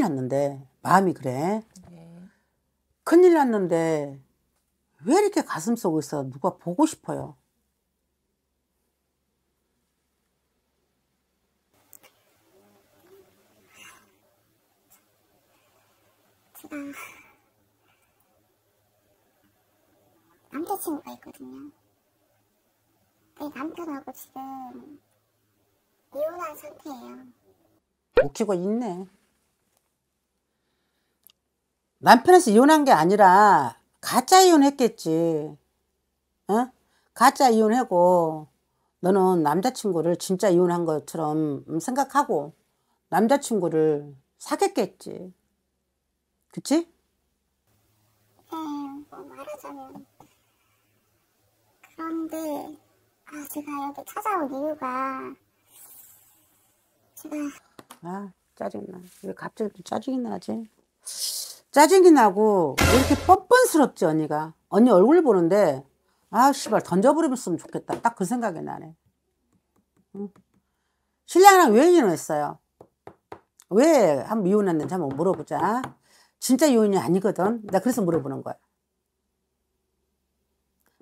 큰일 났는데 마음이 그래 네. 큰일 났는데 왜 이렇게 가슴 속에서 누가 보고 싶어요 아, 남자친구가 있거든요 내 남편하고 지금 이혼한 상태예요 웃기고 있네 남편에서 이혼한 게 아니라 가짜 이혼했겠지. 어? 가짜 이혼하고 너는 남자친구를 진짜 이혼한 것처럼 생각하고 남자친구를 사귀겠지 그치? 네, 뭐 말하자면 그런데 아, 제가 여기 찾아온 이유가 제가 아 짜증나 왜 갑자기 짜증이 나지? 짜증이 나고 이렇게 뻔뻔스럽지 언니가 언니 얼굴 보는데 아 씨발 던져버리면 좋겠다 딱 그 생각이 나네 응. 신랑이랑 왜 이혼했어요? 왜 한번 이혼했는지 한번 물어보자 진짜 이혼이 아니거든 나 그래서 물어보는 거야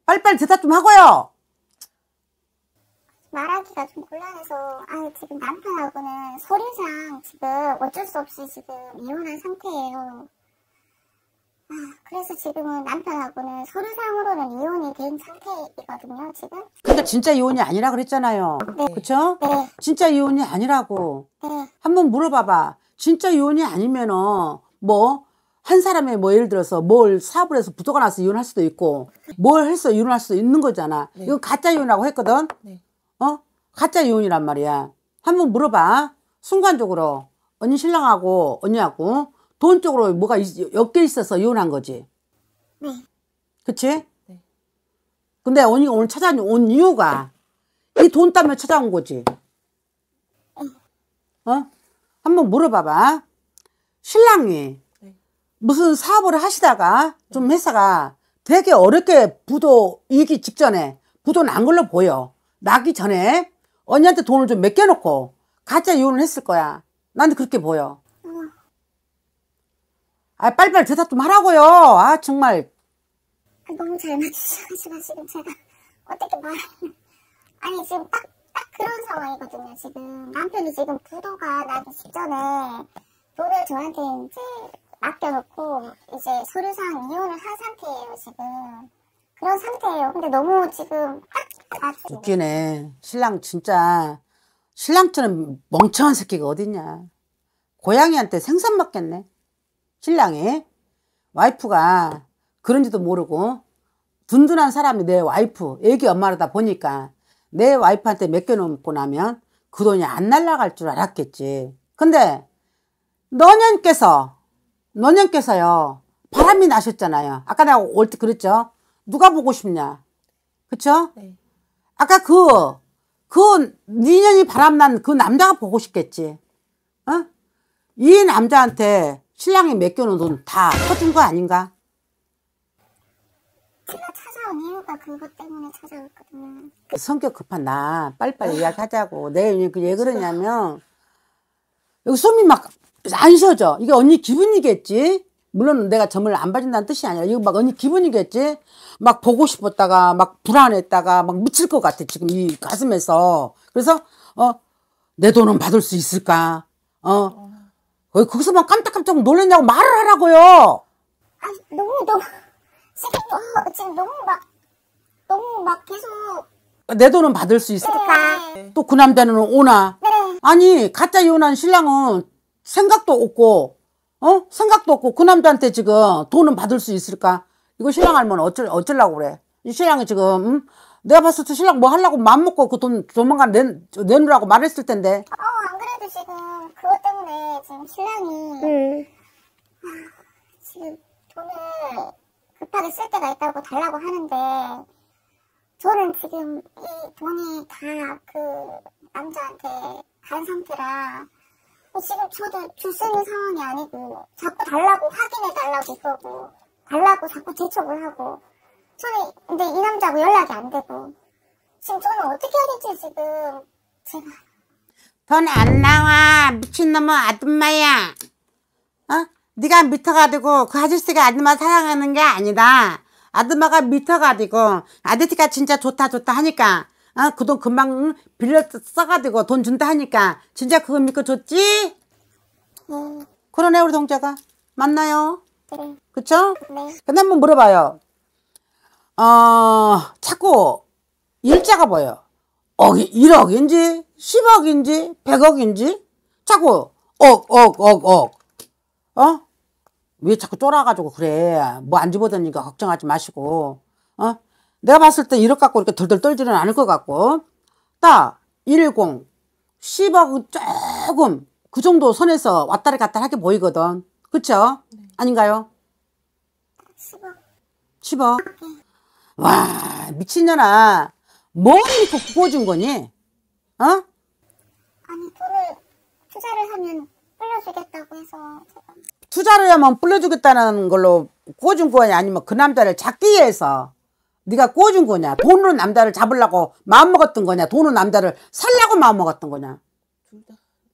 빨리빨리 대답 좀 하고요 말하기가 좀 곤란해서 아 지금 남편하고는 소리상 지금 어쩔 수 없이 지금 이혼한 상태예요 그래서 지금은 남편하고는 서류상으로는 이혼이 된 상태이거든요, 지금. 근데 진짜 이혼이 아니라 그랬잖아요. 네. 그쵸? 네. 진짜 이혼이 아니라고. 네. 한번 물어봐봐. 진짜 이혼이 아니면은, 뭐, 한 사람의 뭐 예를 들어서 뭘 사업을 해서 부도가 나서 이혼할 수도 있고, 뭘 해서 이혼할 수도 있는 거잖아. 네. 이거 가짜 이혼이라고 했거든? 네. 어? 가짜 이혼이란 말이야. 한번 물어봐. 순간적으로. 언니 신랑하고, 언니하고. 돈 쪽으로 뭐가 엮여 있어서 이혼한 거지. 네. 그치? 네. 근데 언니가 오늘 찾아온 이유가 이 돈 때문에 찾아온 거지. 어. 어? 한번 물어봐봐. 신랑이 네. 무슨 사업을 하시다가 좀 네. 회사가 되게 어렵게 부도 이기 직전에 부도 난 걸로 보여. 나기 전에 언니한테 돈을 좀 맡겨놓고 가짜 이혼을 했을 거야. 난 그렇게 보여. 아, 빨리빨리 대답 좀 하라고요. 아, 정말. 아, 너무 잘 맞추셔가지고 지금 제가 어떻게 말하냐. 뭐 아니, 지금 딱, 딱 그런 상황이거든요, 지금. 남편이 지금 부도가 나기 직전에 돈을 저한테 이제 맡겨놓고 이제 서류상 이혼을 한 상태예요, 지금. 그런 상태예요. 근데 너무 지금 딱 맞추고. 웃기네. 신랑 진짜. 신랑처럼 멍청한 새끼가 어딨냐. 고양이한테 생선 먹겠네. 신랑이 와이프가 그런지도 모르고 든든한 사람이 내 와이프 애기 엄마로다 보니까 내 와이프한테 맡겨놓고 나면 그 돈이 안 날라갈 줄 알았겠지 근데 노년께서 노년께서요 바람이 나셨잖아요 아까 내가 올 때 그랬죠 누가 보고 싶냐 그쵸? 네. 아까 그, 그, 니년이 바람난 그 남자가 보고 싶겠지. 어? 이 남자한테 신랑이 맡겨놓은 돈다 퍼준 거 아닌가? 제가 찾아온 이유가 그것 때문에 찾아왔거든요. 그 성격 급한 나 빨리빨리 이야기하자고. 내왜 그러냐면 여기 숨이 막안 쉬어져. 이게 언니 기분이겠지? 물론 내가 점을 안 봐준다는 뜻이 아니라 이거 막 언니 기분이겠지? 막 보고 싶었다가 막 불안했다가 막 미칠 것 같아 지금 이 가슴에서. 그래서 어내 돈은 받을 수 있을까? 어왜 거기서만 깜짝깜짝 놀랐냐고 말을 하라고요. 아 너무 너무 지금 너무 어, 지금 너무 막 너무 막 계속 내 돈은 받을 수 있을까? 네. 또그 남자는 오나? 네. 아니 가짜 이혼한 신랑은 생각도 없고 어 생각도 없고 그 남자한테 지금 돈은 받을 수 있을까? 이거 신랑 알면 어쩔 어쩔라고 그래? 이 신랑이 지금 음? 내가 봤을 때 신랑 뭐 하려고 마음 먹고 그 돈 조만간 내, 내놓으라고 말했을 텐데. 어안 그래도 지금. 그것 때문에 지금 신랑이 응. 네. 지금 돈을 급하게 쓸 때가 있다고 달라고 하는데 저는 지금 이 돈이 다 그 남자한테 간 상태라 지금 저도 줄 수 있는 상황이 아니고 자꾸 달라고 확인해 달라고 그러고 달라고 자꾸 재촉을 하고 저는 근데 이 남자하고 연락이 안 되고 지금 저는 어떻게 해야 될지 지금 제가 돈안 나와 미친놈아 아줌마야 어? 네가 미터가지고그 아저씨가 아줌마 사랑하는 게 아니다 아줌마가 미터가지고 아저씨가 진짜 좋다 좋다 하니까 어? 그 돈 금방 빌려 써가지고 돈 준다 하니까 진짜 그거 믿고 줬지? 네 그러네 우리 동자가 맞나요? 그래 네. 그쵸? 네 근데 한번 물어봐요 어 자꾸 일자가 보여 억이 1억인지 10억인지 100억인지 자꾸 억 억 억억 어? 왜 자꾸 쫄아가지고 그래 뭐 안 집어드니까 걱정하지 마시고 어? 내가 봤을 때 1억 갖고 이렇게 덜덜 떨지는 않을 것 같고 딱 10, 10억 조금 그 정도 선에서 왔다리 갔다리 하게 보이거든 그쵸? 네. 아닌가요? 10억 10억 와 미친년아 뭘 믿고 구워준 거니? 어? 아니 돈을 투자를 하면 불려주겠다고 해서 제가 투자를 하면 불려주겠다는 걸로 구워준 거냐 아니면 그 남자를 잡기 위해서 네가 구워준 거냐 돈으로 남자를 잡으려고 마음먹었던 거냐 돈으로 남자를 살려고 마음먹었던 거냐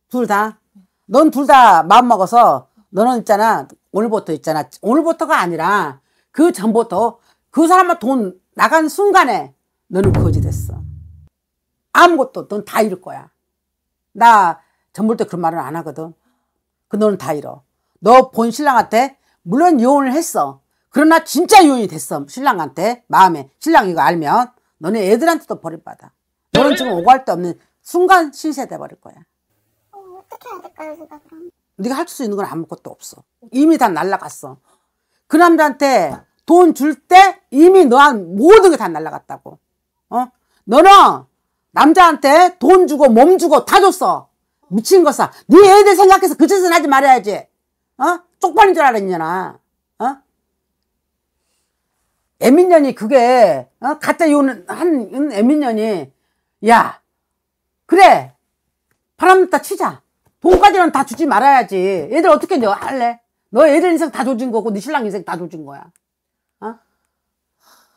둘 다? 넌 둘 다 마음먹어서 너는 있잖아 오늘부터 있잖아 오늘부터가 아니라 그 전부터 그 사람은 돈 나간 순간에 너는 거지됐어. 아무것도 넌 다 잃을 거야. 나 전 볼 때 그런 말은 안 하거든. 그 너는 다 잃어. 너 본 신랑한테 물론 이혼을 했어. 그러나 진짜 이혼이 됐어. 신랑한테 마음에 신랑 이거 알면 너는 애들한테도 버림받아. 너는 지금 오갈 데 없는 순간 신세돼 버릴 거야. 어, 어떻게 해야 될까요, 제가 그럼? 네가 할 수 있는 건 아무것도 없어. 이미 다 날라갔어. 그 남자한테 돈 줄 때 이미 너한 모든 게 다 날라갔다고. 어? 너는 남자한테 돈 주고 몸 주고 다 줬어. 미친 거사. 네 애들 생각해서 그 짓은 하지 말아야지. 어? 쪽팔린 줄 알았냐나. 어? 애민년이 그게 어? 가짜 이혼 한 애민년이 야 그래 바람 다 치자. 돈까지는 다 주지 말아야지. 애들 어떻게 너 할래? 너 애들 인생 다 조진 거고 네 신랑 인생 다 조진 거야. 어?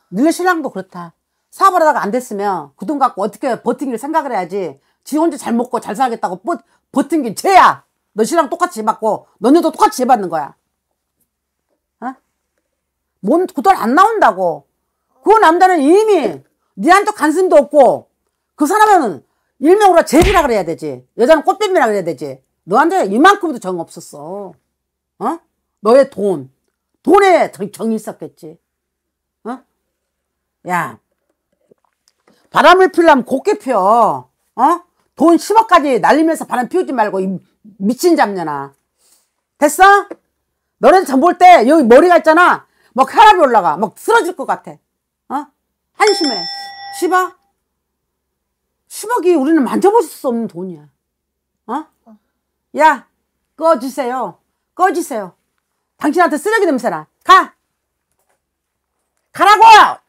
네 신랑도 그렇다. 사업을 하다가 안 됐으면 그 돈 갖고 어떻게 버티기를 생각을 해야지 지 혼자 잘 먹고 잘 살겠다고 버, 버틴 게 죄야 너 신랑 똑같이 받고 너네도 똑같이 받는 거야 어? 뭔그 돈 안 나온다고 그 남자는 이미 니한테 관심도 없고 그 사람은 일명으로 제비라 그래야 되지 여자는 꽃뱀이라 그래야 되지 너한테 이만큼도 정 없었어 어? 너의 돈 돈에 정, 정이 있었겠지 어? 야 바람을 피려면 곱게 피워. 어? 돈 10억까지 날리면서 바람 피우지 말고 이 미친 잡녀나. 됐어? 너네 전볼 때 여기 머리가 있잖아. 막 혈압이 올라가. 막 쓰러질 것 같아. 어? 한심해. 10억? 10억이 우리는 만져볼 수 없는 돈이야. 어? 야, 꺼주세요. 꺼주세요. 당신한테 쓰레기 냄새나. 가! 가라고!